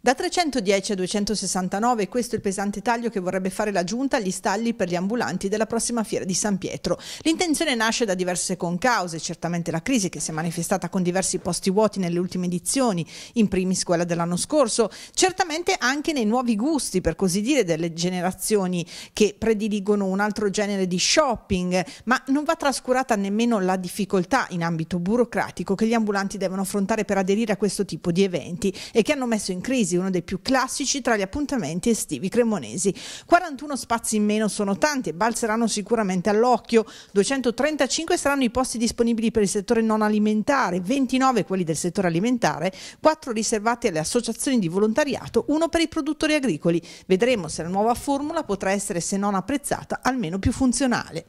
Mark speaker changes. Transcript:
Speaker 1: Da 310 a 269 questo è il pesante taglio che vorrebbe fare la giunta agli stalli per gli ambulanti della prossima fiera di San Pietro. L'intenzione nasce da diverse concause, certamente la crisi che si è manifestata con diversi posti vuoti nelle ultime edizioni, in primis quella dell'anno scorso, certamente anche nei nuovi gusti, per così dire, delle generazioni che prediligono un altro genere di shopping, ma non va trascurata nemmeno la difficoltà in ambito burocratico che gli ambulanti devono affrontare per aderire a questo tipo di eventi e che hanno messo in crisi uno dei più classici tra gli appuntamenti estivi cremonesi. 41 spazi in meno sono tanti e balzeranno sicuramente all'occhio. 235 saranno i posti disponibili per il settore non alimentare, 29 quelli del settore alimentare, 4 riservati alle associazioni di volontariato, 1 per i produttori agricoli. Vedremo se la nuova formula potrà essere, se non apprezzata, almeno più funzionale.